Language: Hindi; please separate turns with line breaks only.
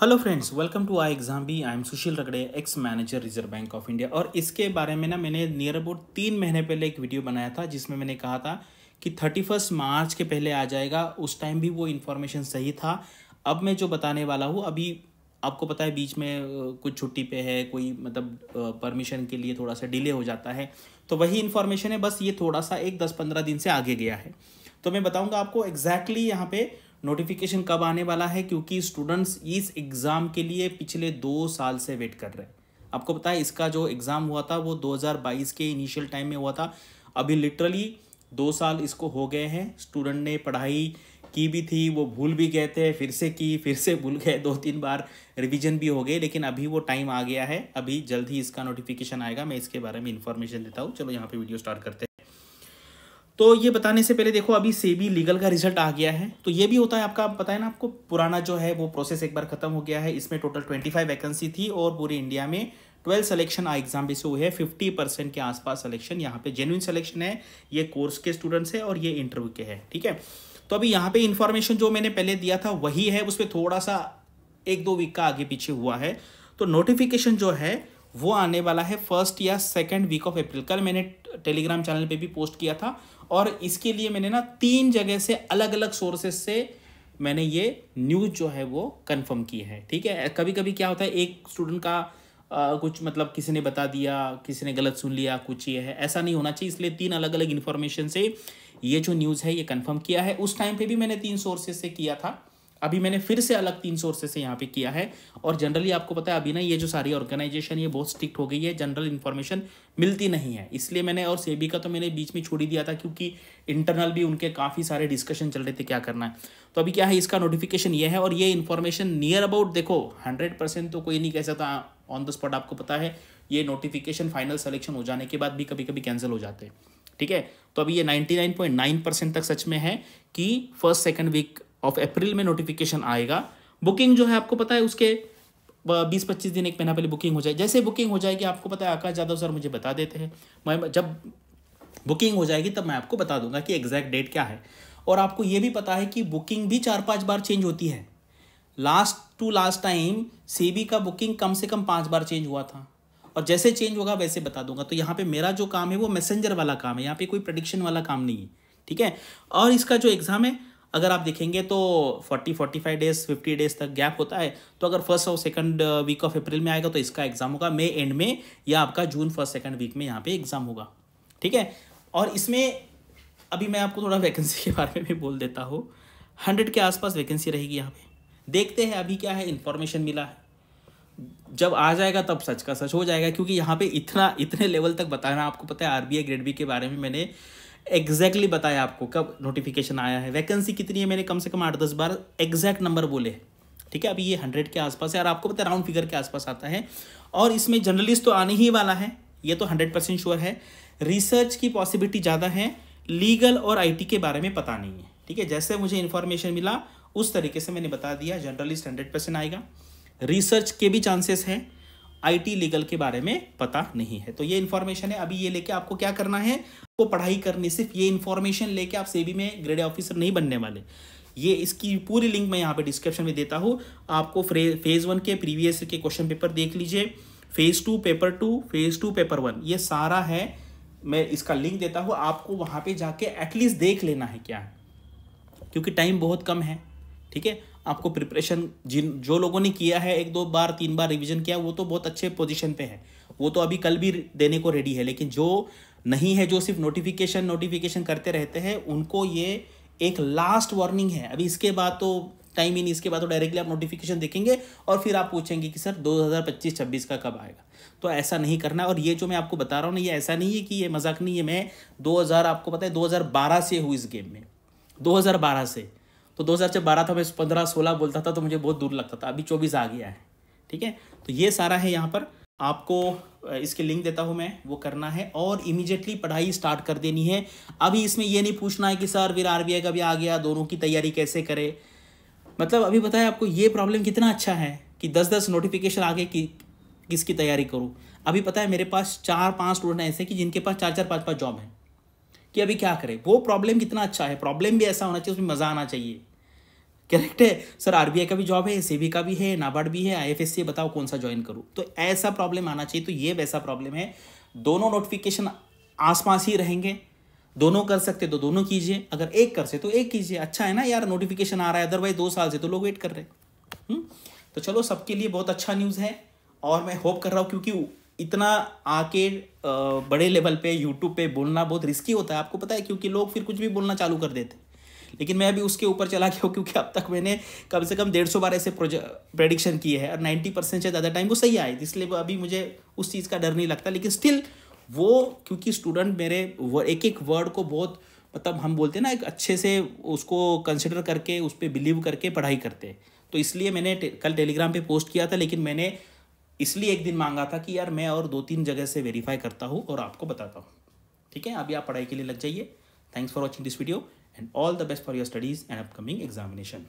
Hello friends welcome to I exam B I am Sushil Ragade ex manager Reserve Bank of India और इसके बारे में ना मैंने नियर अबाउट तीन महीने पहले एक वीडियो बनाया था जिसमें मैंने कहा था कि थर्टी फर्स्ट मार्च के पहले आ जाएगा उस टाइम भी वो इन्फॉर्मेशन सही था अब मैं जो बताने वाला हूँ अभी आपको पता है बीच में कुछ छुट्टी पे है कोई मतलब परमिशन के लिए थोड़ा सा डिले हो जाता है तो वही इन्फॉर्मेशन है बस ये थोड़ा सा एक दस पंद्रह दिन से आगे गया है तो मैं बताऊँगा आपको एग्जैक्टली यहाँ पर नोटिफिकेशन कब आने वाला है क्योंकि स्टूडेंट्स इस एग्ज़ाम के लिए पिछले दो साल से वेट कर रहे हैं आपको पता है इसका जो एग्ज़ाम हुआ था वो 2022 के इनिशियल टाइम में हुआ था अभी लिटरली दो साल इसको हो गए हैं स्टूडेंट ने पढ़ाई की भी थी वो भूल भी गए थे फिर से की फिर से भूल गए दो तीन बार रिवीजन भी हो गए लेकिन अभी वो टाइम आ गया है अभी जल्द ही इसका नोटिफिकेशन आएगा मैं इसके बारे में इन्फॉर्मेशन देता हूँ चलो यहाँ पे वीडियो स्टार्ट करते हैं तो ये बताने से पहले देखो अभी सेबी लीगल का रिजल्ट आ गया है तो ये भी होता है आपका पता है ना आपको पुराना जो है वो प्रोसेस एक बार खत्म हो गया है इसमें टोटल ट्वेंटी फाइव वैकेंसी थी और पूरे इंडिया में ट्वेल्थ सिलेक्शन आ एग्जाम भी से हुए हैं फिफ्टी परसेंट के आसपास सिलेक्शन यहाँ पे जेन्यून सिलेक्शन है ये कोर्स के स्टूडेंट्स है और ये इंटरव्यू के हैं ठीक है तो अभी यहाँ पे इन्फॉर्मेशन जो मैंने पहले दिया था वही है उस पर थोड़ा सा एक दो वीक का आगे पीछे हुआ है तो नोटिफिकेशन जो है वो आने वाला है फर्स्ट या सेकेंड वीक ऑफ अप्रैल कल मैंने टेलीग्राम चैनल पे भी पोस्ट किया था और इसके लिए मैंने ना तीन जगह से अलग अलग सोर्सेज से मैंने ये न्यूज़ जो है वो कंफर्म की है ठीक है कभी कभी क्या होता है एक स्टूडेंट का आ, कुछ मतलब किसी ने बता दिया किसी ने गलत सुन लिया कुछ ये है ऐसा नहीं होना चाहिए इसलिए तीन अलग अलग इन्फॉर्मेशन से ये जो न्यूज़ है ये कन्फर्म किया है उस टाइम पर भी मैंने तीन सोर्सेज से किया था अभी मैंने फिर से अलग तीन सोर्सेस से यहाँ पे किया है और जनरली आपको पता है अभी ना ये जो सारी ऑर्गेनाइजेशन ये बहुत स्ट्रिक्ट हो गई है जनरल इन्फॉर्मेशन मिलती नहीं है इसलिए मैंने और सेबी का तो मैंने बीच में छोड़ ही दिया था क्योंकि इंटरनल भी उनके काफ़ी सारे डिस्कशन चल रहे थे क्या करना है तो अभी क्या है इसका नोटिफिकेशन ये है और ये इन्फॉर्मेशन नियर अबाउट देखो हंड्रेड परसेंट तो कोई नहीं कह सकता ऑन द स्पॉट आपको पता है ये नोटिफिकेशन फाइनल सेलेक्शन हो जाने के बाद भी कभी कभी कैंसिल हो जाते हैं ठीक है तो अभी ये 99.9 परसेंट तक सच में है कि first second week of April में नोटिफिकेशन आएगा बुकिंग जो है आपको पता है उसके बीस पच्चीस दिन एक महीना पहले बुकिंग हो जाए जैसे बुकिंग हो जाएगी आपको पता है आकाश यादव सर मुझे बता देते हैं मैं जब बुकिंग हो जाएगी तब मैं आपको बता दूंगा कि एग्जैक्ट डेट क्या है और आपको ये भी पता है कि बुकिंग भी चार पाँच बार चेंज होती है last to last time C का बुकिंग कम से कम पाँच बार चेंज हुआ था और जैसे चेंज होगा वैसे बता दूंगा तो यहाँ पे मेरा जो काम है वो मैसेंजर वाला काम है यहाँ पे कोई प्रडिक्शन वाला काम नहीं है ठीक है और इसका जो एग्ज़ाम है अगर आप देखेंगे तो 40 45 डेज 50 डेज तक गैप होता है तो अगर फर्स्ट और सेकंड वीक ऑफ अप्रैल में आएगा तो इसका एग्ज़ाम होगा मई एंड में या आपका जून फर्स्ट सेकंड वीक में यहाँ पे एग्ज़ाम होगा ठीक है और इसमें अभी मैं आपको थोड़ा वैकेंसी के बारे में भी बोल देता हूँ हंड्रेड के आसपास वैकेंसी रहेगी यहाँ पे देखते हैं अभी क्या है इन्फॉर्मेशन मिला है जब आ जाएगा तब सच का सच हो जाएगा क्योंकि यहाँ पर इतना इतने लेवल तक बताना आपको पता है आर ग्रेड बी के बारे में मैंने एग्जैक्टली बताया आपको कब नोटिफिकेशन आया है वैकेंसी कितनी है मैंने कम से कम आठ दस बार एग्जैक्ट नंबर बोले ठीक है अभी ये हंड्रेड के आसपास है और आपको पता है राउंड फिगर के आसपास आता है और इसमें जर्नलिस्ट तो आने ही वाला है ये तो हंड्रेड परसेंट श्योर है रिसर्च की पॉसिबिलिटी ज़्यादा है लीगल और आईटी के बारे में पता नहीं है ठीक है जैसे मुझे इन्फॉर्मेशन मिला उस तरीके से मैंने बता दिया जर्नलिस्ट हंड्रेड परसेंट आएगा रिसर्च के भी चांसेस हैं आईटी लीगल के बारे में पता नहीं है तो ये इन्फॉर्मेशन है अभी ये लेके आपको क्या करना है आपको पढ़ाई करनी सिर्फ ये इन्फॉर्मेशन लेके आप सेबी में ग्रेड ऑफिसर नहीं बनने वाले ये इसकी पूरी लिंक मैं यहाँ पे डिस्क्रिप्शन में देता हूँ आपको फेज़ वन के प्रीवियस के क्वेश्चन पेपर देख लीजिए phase two paper two phase two paper one ये सारा है मैं इसका लिंक देता हूँ आपको वहाँ पे जाके एटलीस्ट देख लेना है क्या क्योंकि टाइम बहुत कम है ठीक है आपको प्रिपरेशन जिन जो लोगों ने किया है एक दो बार तीन बार रिवीजन किया वो तो बहुत अच्छे पोजीशन पे है वो तो अभी कल भी देने को रेडी है लेकिन जो नहीं है जो सिर्फ नोटिफिकेशन नोटिफिकेशन करते रहते हैं उनको ये एक लास्ट वार्निंग है अभी इसके बाद तो टाइम ही नहीं इसके बाद तो डायरेक्टली आप नोटिफिकेशन देखेंगे और फिर आप पूछेंगे कि सर 2025-26 का कब आएगा तो ऐसा नहीं करना और ये जो मैं आपको बता रहा हूँ ना ये ऐसा नहीं है कि ये मजाक नहीं है मैं दो आपको पता है दो से हूँ इस गेम में दो से तो दो हज़ार से बारह था मैं पंद्रह सोलह बोलता था तो मुझे बहुत दूर लगता था अभी चौबीस आ गया है ठीक है तो ये सारा है यहाँ पर आपको इसके लिंक देता हूँ मैं वो करना है और इमीजिएटली पढ़ाई स्टार्ट कर देनी है अभी इसमें ये नहीं पूछना है कि सर फिर आर का भी आ गया दोनों की तैयारी कैसे करे मतलब अभी बताया आपको ये प्रॉब्लम कितना अच्छा है कि दस दस नोटिफिकेशन आगे कि किसकी तैयारी करूँ अभी पता है मेरे पास चार पांच स्टूडेंट ऐसे कि जिनके पास चार चार पाँच पाँच जॉब है कि अभी क्या करें वो प्रॉब्लम कितना अच्छा है प्रॉब्लम भी ऐसा होना चाहिए उसमें मज़ा आना चाहिए करेक्ट है सर आरबीआई का भी जॉब है सेबी का भी है नाबार्ड भी है आईएफएससी बताओ कौन सा ज्वाइन करूँ तो ऐसा प्रॉब्लम आना चाहिए तो ये वैसा प्रॉब्लम है दोनों नोटिफिकेशन आसपास ही रहेंगे दोनों कर सकते तो दोनों कीजिए अगर एक कर से तो एक कीजिए अच्छा है ना यार नोटिफिकेशन आ रहा है अदरवाइज दो साल से तो लोग वेट कर रहे हैं हम्म? तो चलो सबके लिए बहुत अच्छा न्यूज़ है और मैं होप कर रहा हूँ क्योंकि इतना आके बड़े लेवल पे यूट्यूब पे बोलना बहुत रिस्की होता है आपको पता है क्योंकि लोग फिर कुछ भी बोलना चालू कर देते लेकिन मैं अभी उसके ऊपर चला गया क्योंकि अब तक मैंने कम से कम डेढ़ सौ बार ऐसे प्रडिक्शन किए हैं और नाइन्टी परसेंट से ज़्यादा टाइम वो सही आए इसलिए अभी मुझे उस चीज़ का डर नहीं लगता लेकिन स्टिल वो क्योंकि स्टूडेंट मेरे एक एक वर्ड को बहुत मतलब हम बोलते हैं ना एक अच्छे से उसको कंसिडर करके उस पर बिलीव करके पढ़ाई करते हैं तो इसलिए मैंने कल टेलीग्राम पर पोस्ट किया था लेकिन मैंने इसलिए एक दिन मांगा था कि यार मैं और दो तीन जगह से वेरीफाई करता हूँ और आपको बताता हूँ ठीक है अभी आप पढ़ाई के लिए लग जाइए thanks for watching this video and all the best for your studies and upcoming examination.